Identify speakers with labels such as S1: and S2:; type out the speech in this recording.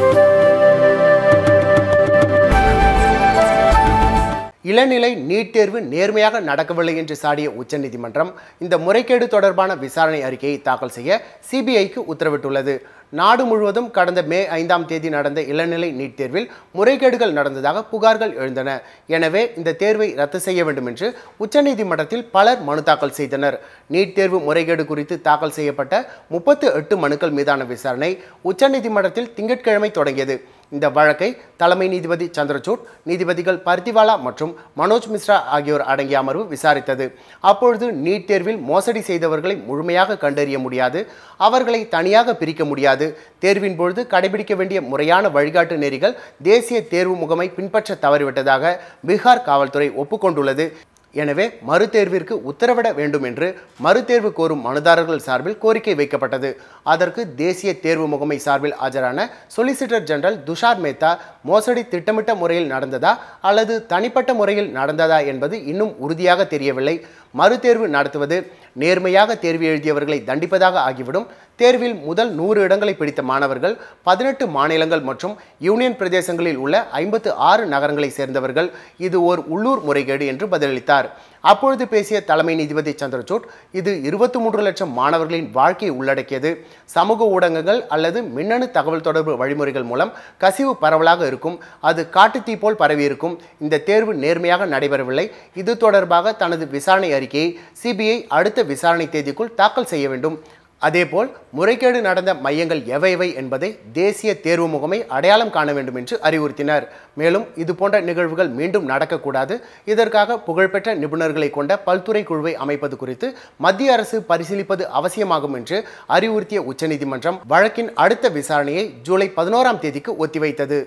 S1: you இளநிலை NEET தேர்வு நேர்மையாக நடக்கவில்லை என்று சாடிய உச்சநீதிமன்றம் இந்த முறைகேடு தொடர்பான விசாரணை அறிக்கையை தாக்கல் செய்ய சிபிஐக்கு உத்தரவிட்டுள்ளது நாடு முழுவதும் கடந்த மே ஐந்தாம் தேதி நடந்த இளநிலை நீட் தேர்வில் முறைகேடுகள் நடந்ததாக புகார்கள் எழுந்தன எனவே இந்த தேர்வை ரத்து செய்ய வேண்டும் என்று உச்சநீதிமன்றத்தில் பலர் மனு தாக்கல் செய்தனர் நீட் தேர்வு முறைகேடு குறித்து தாக்கல் செய்யப்பட்ட முப்பத்து எட்டு மனுக்கள் மீதான விசாரணை உச்சநீதிமன்றத்தில் திங்கட்கிழமை தொடங்கியது இந்த வழக்கை தலைமை நீதிபதி சந்திரசூட் நீதிபதிகள் பர்திவாலா மற்றும் மனோஜ் மிஸ்ரா ஆகியோர் அடங்கிய அமர்வு விசாரித்தது அப்பொழுது நீட் தேர்வில் மோசடி செய்தவர்களை முழுமையாக கண்டறிய முடியாது அவர்களை தனியாக பிரிக்க முடியாது தேர்வின் பொழுது கடைபிடிக்க வேண்டிய முறையான வழிகாட்டு நெறிகள் தேசிய தேர்வு முகமை பின்பற்ற தவறிவிட்டதாக பீகார் காவல்துறை ஒப்புக்கொண்டுள்ளது எனவே மறுதேர்விற்கு உத்தரவிட வேண்டும் என்று மறுதேர்வு கோரும் மனுதாரர்கள் சார்பில் கோரிக்கை வைக்கப்பட்டது அதற்கு தேசிய தேர்வு முகமை சார்பில் ஆஜரான சொலிசிட்டர் ஜெனரல் துஷார் மேத்தா மோசடி திட்டமிட்ட முறையில் நடந்ததா அல்லது தனிப்பட்ட முறையில் நடந்ததா என்பது இன்னும் உறுதியாக தெரியவில்லை மறுதேர்வு நடத்துவது நேர்மையாக தேர்வு எழுதியவர்களை தண்டிப்பதாக ஆகிவிடும் தேர்வில் முதல் நூறு இடங்களை பிடித்த மாணவர்கள் பதினெட்டு மாநிலங்கள் மற்றும் யூனியன் பிரதேசங்களில் உள்ள ஐம்பத்து ஆறு நகரங்களை சேர்ந்தவர்கள் இது ஓர் உள்ளூர் முறைகேடு என்று பதிலளித்தார் அப்பொழுது பேசிய தலைமை நீதிபதி சந்திரசூட் இது இருபத்தி மூன்று லட்சம் மாணவர்களின் வாழ்க்கையை உள்ளடக்கியது சமூக ஊடகங்கள் அல்லது மின்னணு தகவல் தொடர்பு வழிமுறைகள் மூலம் கசிவு பரவலாக இருக்கும் அது காட்டுத்தீ போல் பரவியிருக்கும் இந்த தேர்வு நேர்மையாக நடைபெறவில்லை இது தொடர்பாக தனது விசாரணை அறிக்கையை சிபிஐ அடுத்த விசாரணை தேதிக்குள் தாக்கல் செய்ய வேண்டும் அதேபோல் முறைகேடு நடந்த மையங்கள் எவைவை என்பதை தேசிய தேர்வு முகமை அடையாளம் காண வேண்டும் என்று அறிவுறுத்தினர் மேலும் இதுபோன்ற நிகழ்வுகள் மீண்டும் நடக்கக்கூடாது இதற்காக புகழ்பெற்ற நிபுணர்களை கொண்ட பல்துறை குழுவை அமைப்பது குறித்து மத்திய அரசு பரிசீலிப்பது அவசியமாகும் என்று அறிவுறுத்திய உச்சநீதிமன்றம் வழக்கின் அடுத்த விசாரணையை ஜூலை பதினோராம் தேதிக்கு ஒத்திவைத்தது